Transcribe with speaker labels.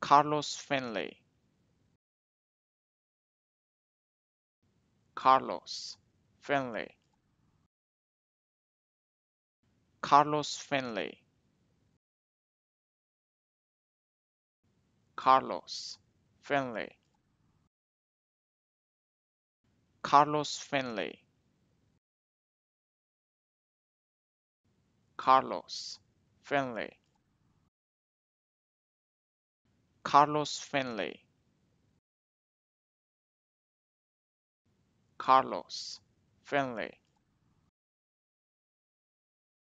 Speaker 1: Carlos Finley. Carlos Finley. Carlos Finley. Carlos Finley. Carlos Finley. Carlos Finley. Carlos Finley. Carlos Finley.